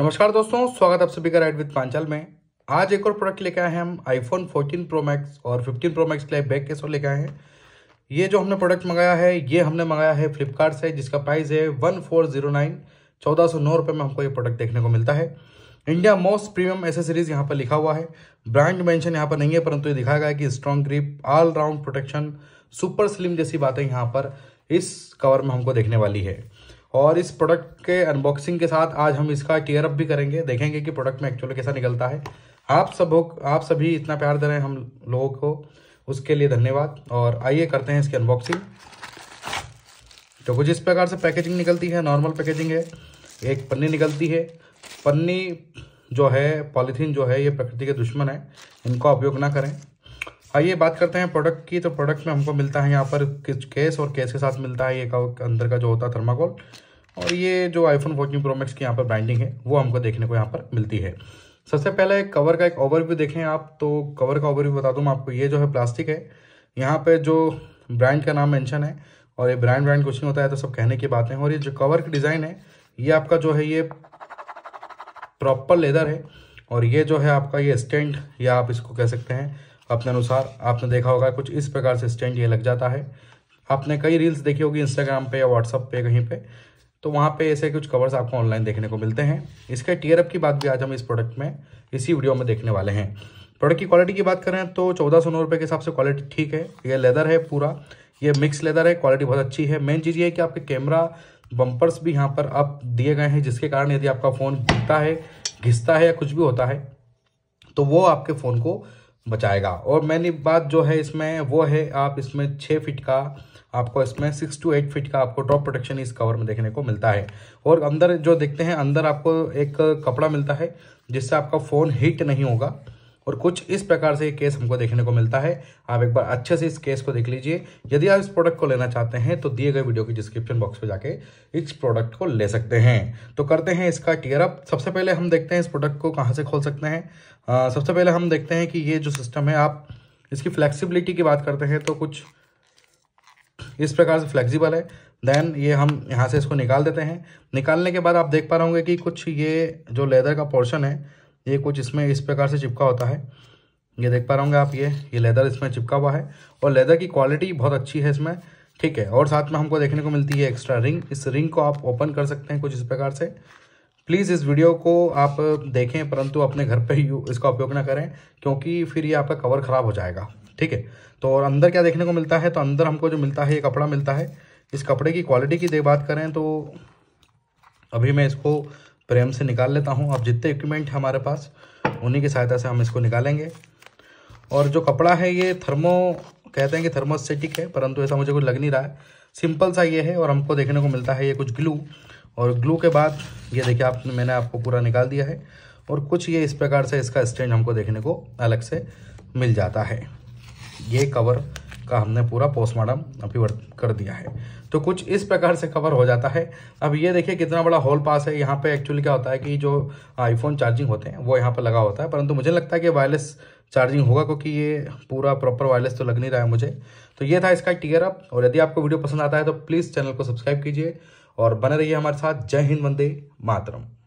नमस्कार दोस्तों स्वागत आप सभी का राइड विद पांचल में आज एक और प्रोडक्ट लेके आए हैं हम आईफोन 14 प्रो मैक्स और 15 प्रो मैक्स के लिए बैक केस और लेके आए हैं ये जो हमने प्रोडक्ट मंगाया है ये हमने मंगाया है फ्लिपकार्ट से जिसका प्राइस है वन फोर जीरो नाइन चौदह सौ नौ रुपये में हमको ये प्रोडक्ट देखने को मिलता है इंडिया मोस्ट प्रीमियम एसेसरीज यहाँ पर लिखा हुआ है ब्रांड मैंशन यहाँ पर नहीं है परंतु ये दिखाया गया कि strong grip all round protection super slim जैसी बातें यहाँ पर इस कवर में हमको देखने वाली है और इस प्रोडक्ट के अनबॉक्सिंग के साथ आज हम इसका टीयर अप भी करेंगे देखेंगे कि प्रोडक्ट में एक्चुअली कैसा निकलता है आप सब आप सभी इतना प्यार दे रहे हैं हम लोगों को उसके लिए धन्यवाद और आइए करते हैं इसकी अनबॉक्सिंग तो कुछ इस प्रकार से पैकेजिंग निकलती है नॉर्मल पैकेजिंग है एक पन्नी निकलती है पन्नी जो है पॉलीथीन जो है ये प्रकृति के दुश्मन है इनका उपयोग ना करें आइए बात करते हैं प्रोडक्ट की तो प्रोडक्ट में हमको मिलता है यहाँ पर केस और केस के साथ मिलता है ये का अंदर का जो होता है थर्माकोल और ये जो आईफोन फोर्टीन प्रो मैक्स की यहाँ पर ब्रांडिंग है वो हमको देखने को यहाँ पर मिलती है सबसे पहले कवर का एक ओवरव्यू देखें आप तो कवर का ओवरव्यू बता दूँ आपको ये जो है प्लास्टिक है यहाँ पर जो ब्रांड का नाम मैंशन है और ये ब्रांड ब्रांड कुछ नहीं होता है तो सब कहने की बातें और ये जो कवर की डिज़ाइन है ये आपका जो है ये प्रॉपर लेदर है और ये जो है आपका ये स्टैंड या आप इसको कह सकते हैं अपने अनुसार आपने देखा होगा कुछ इस प्रकार से स्टैंड ये लग जाता है आपने कई रील्स देखी होगी इंस्टाग्राम पे या व्हाट्सअप पे कहीं पे तो वहाँ पे ऐसे कुछ कवर्स आपको ऑनलाइन देखने को मिलते हैं इसके टीयर अप की बात भी आज हम इस प्रोडक्ट में इसी वीडियो में देखने वाले हैं प्रोडक्ट की क्वालिटी की बात करें तो चौदह सौ के हिसाब से क्वालिटी ठीक है ये लेदर है पूरा ये मिक्स लेदर है क्वालिटी बहुत अच्छी है मेन चीज़ ये है कि आपके कैमरा बम्पर्स भी यहाँ पर आप दिए गए हैं जिसके कारण यदि आपका फ़ोन गिरता है घिसता है या कुछ भी होता है तो वो आपके फ़ोन को बचाएगा और मैंने बात जो है इसमें वो है आप इसमें छः फिट का आपको इसमें सिक्स टू एट फिट का आपको टॉप प्रोटेक्शन इस कवर में देखने को मिलता है और अंदर जो देखते हैं अंदर आपको एक कपड़ा मिलता है जिससे आपका फ़ोन हीट नहीं होगा और कुछ इस प्रकार से ये केस हमको देखने को मिलता है आप एक बार अच्छे से इस केस को देख लीजिए यदि आप इस प्रोडक्ट को लेना चाहते हैं तो दिए गए वीडियो के डिस्क्रिप्शन बॉक्स में जाके इस प्रोडक्ट को ले सकते हैं तो करते हैं इसका टीयर अप सबसे पहले हम देखते हैं इस प्रोडक्ट को कहाँ से खोल सकते हैं सबसे पहले हम देखते हैं कि ये जो सिस्टम है आप इसकी फ्लेक्सीबिलिटी की बात करते हैं तो कुछ इस प्रकार से फ्लेक्सिबल है देन ये हम यहाँ से इसको निकाल देते हैं निकालने के बाद आप देख पा रहे होंगे कि कुछ ये जो लेदर का पोर्शन है ये कुछ इसमें इस प्रकार से चिपका होता है ये देख पा रहे होंगे आप ये ये लेदर इसमें चिपका हुआ है और लेदर की क्वालिटी बहुत अच्छी है इसमें ठीक है और साथ में हमको देखने को मिलती है एक्स्ट्रा रिंग इस रिंग को आप ओपन कर सकते हैं कुछ इस प्रकार से प्लीज़ इस वीडियो को आप देखें परंतु अपने घर पर ही इसका उपयोग ना करें क्योंकि फिर ये आपका कवर ख़राब हो जाएगा ठीक है तो और अंदर क्या देखने को मिलता है तो अंदर हमको जो मिलता है ये कपड़ा मिलता है इस कपड़े की क्वालिटी की दे बात करें तो अभी मैं इसको फ्रेम से निकाल लेता हूँ अब जितने इक्विपमेंट हमारे पास उन्हीं की सहायता से हम इसको निकालेंगे और जो कपड़ा है ये थर्मो कहते हैं कि थर्मोस्टेटिक है परंतु ऐसा मुझे कुछ लग नहीं रहा है सिंपल सा ये है और हमको देखने को मिलता है ये कुछ ग्लू और ग्लू के बाद ये देखिए आप मैंने आपको पूरा निकाल दिया है और कुछ ये इस प्रकार से इसका स्टैंड हमको देखने को अलग से मिल जाता है ये कवर उसका हमने पूरा पोस्टमार्टम अभी कर दिया है तो कुछ इस प्रकार से कवर हो जाता है अब ये देखिए कितना बड़ा हॉल पास है यहाँ पे एक्चुअली क्या होता है कि जो आईफोन चार्जिंग होते हैं वो यहाँ पर लगा होता है परंतु मुझे लगता है कि वायरलेस चार्जिंग होगा क्योंकि ये पूरा प्रॉपर वायरलेस तो लग नहीं रहा है मुझे तो ये था इसका टीयर अप और यदि आपको वीडियो पसंद आता है तो प्लीज़ चैनल को सब्सक्राइब कीजिए और बने रहिए हमारे साथ जय हिंद वंदे मातरम